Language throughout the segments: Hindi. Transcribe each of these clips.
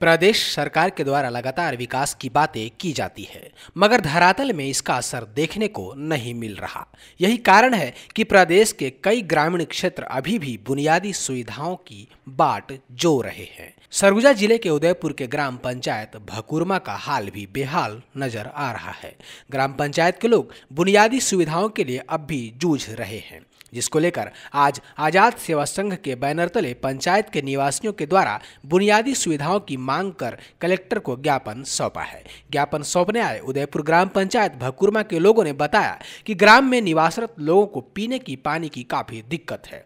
प्रदेश सरकार के द्वारा लगातार विकास की बातें की जाती है मगर धरातल में इसका असर देखने को नहीं मिल रहा यही कारण है कि प्रदेश के कई ग्रामीण क्षेत्र अभी भी बुनियादी सुविधाओं की बाट जो रहे हैं सरगुजा जिले के उदयपुर के ग्राम पंचायत भकुरमा का हाल भी बेहाल नजर आ रहा है ग्राम पंचायत के लोग बुनियादी सुविधाओं के लिए अब भी जूझ रहे हैं जिसको लेकर आज आजाद सेवा संघ के बैनर तले पंचायत के निवासियों के द्वारा बुनियादी सुविधाओं की मांग कर कलेक्टर को ज्ञापन सौंपा है ज्ञापन सौंपने आए उदयपुर ग्राम पंचायत भकुरमा के लोगों ने बताया कि ग्राम में निवासरत लोगों को पीने की पानी की काफ़ी दिक्कत है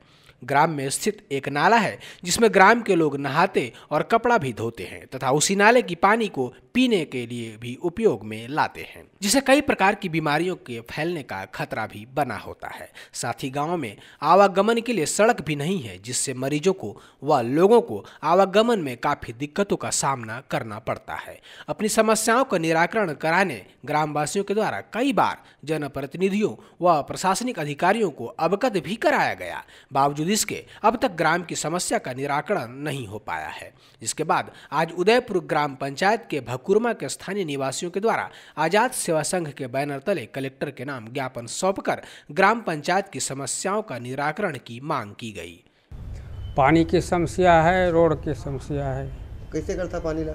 ग्राम में स्थित एक नाला है जिसमें ग्राम के लोग नहाते और कपड़ा भी धोते हैं तथा उसी नाले की पानी को पीने के लिए भी उपयोग में लाते हैं जिसे कई प्रकार की बीमारियों के फैलने का खतरा भी बना होता है साथ ही गाँव में आवागमन के लिए सड़क भी नहीं है जिससे मरीजों को व लोगों को आवागमन में काफ़ी दिक्कतों का सामना करना पड़ता है अपनी समस्याओं का निराकरण कराने ग्रामवासियों के द्वारा कई बार जनप्रतिनिधियों व प्रशासनिक अधिकारियों को अवगत भी कराया गया बावजूद के अब तक ग्राम की समस्या का निराकरण नहीं हो पाया है इसके बाद आज उदयपुर ग्राम पंचायत के भकुरमा के स्थानीय निवासियों के द्वारा आजाद सेवा संघ के बैनर तले कलेक्टर के नाम ज्ञापन सौंपकर ग्राम पंचायत की समस्याओं का निराकरण की मांग की गई पानी की समस्या है रोड की समस्या है कैसे करता पानी ला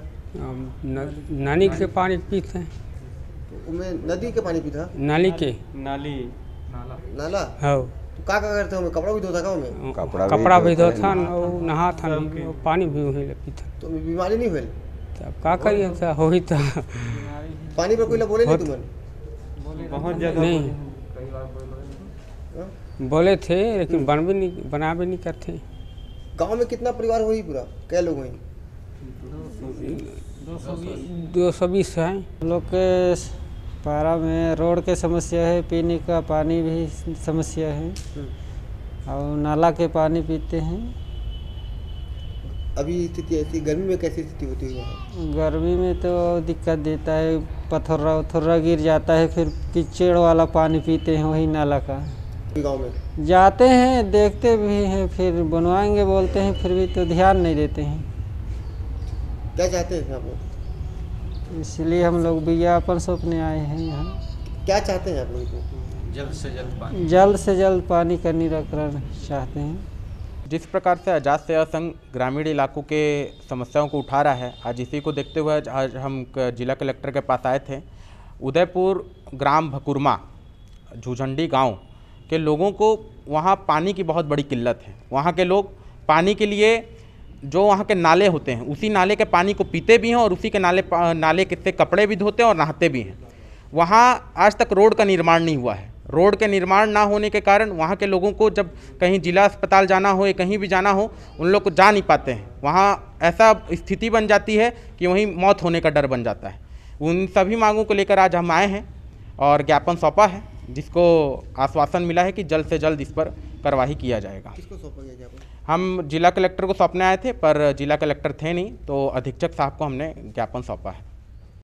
नाली के पानी पीते हैं तो नदी के पानी पीता नाली के नाली नाला नाला हाँ का का करते हो कपड़ा भी धोता का में कपड़ा कपड़ा भी धोता धोथन और था पानी भी हुई होइल था तो बीमारी नहीं होइल तब तो का करिए त होई था तो? पानी पर कोई ला बोले नहीं तुमन बहुत जगह नहीं कई बार बोले बोले थे लेकिन बन भी नहीं बना भी नहीं करते गांव में कितना परिवार हुई पूरा कै लोग हुई दो सौ बीस है लोग के पारा में रोड के समस्या है पीने का पानी भी समस्या है हम्म। और नाला के पानी पीते हैं अभी स्थिति ऐसी गर्मी में कैसी स्थिति होती है गर्मी में तो दिक्कत देता है पथर्रा उथर्रा गिर जाता है फिर कीचड़ वाला पानी पीते हैं वही नाला का गाँव में जाते हैं देखते भी हैं फिर बनवाएंगे बोलते हैं फिर भी तो ध्यान नहीं देते हैं क्या चाहते हैं आप इसलिए हम लोग विज्ञापन सौंपने आए हैं यहाँ क्या चाहते हैं आप लोग जल्द से जल्द पानी जल्द से जल्द पानी का निराकरण चाहते हैं जिस प्रकार से आज़ाद सेवा संघ ग्रामीण इलाकों के समस्याओं को उठा रहा है आज इसी को देखते हुए आज हम जिला कलेक्टर के पास आए थे उदयपुर ग्राम भकुरमा झुझंडी गांव के लोगों को वहाँ पानी की बहुत बड़ी किल्लत है वहाँ के लोग पानी के लिए जो वहाँ के नाले होते हैं उसी नाले के पानी को पीते भी हैं और उसी के नाले नाले से कपड़े भी धोते हैं और नहाते भी हैं वहाँ आज तक रोड का निर्माण नहीं हुआ है रोड के निर्माण ना होने के कारण वहाँ के लोगों को जब कहीं जिला अस्पताल जाना हो या कहीं भी जाना हो उन लोग को जा नहीं पाते हैं वहाँ ऐसा स्थिति बन जाती है कि वहीं मौत होने का डर बन जाता है उन सभी मांगों को लेकर आज हम आए हैं और ज्ञापन सौंपा है जिसको आश्वासन मिला है कि जल्द से जल्द इस पर कार्रवाई किया जाएगा किसको सौंपा गया हम जिला कलेक्टर को सौंपने आए थे पर जिला कलेक्टर थे नहीं तो अधीक्षक साहब को हमने ज्ञापन सौंपा है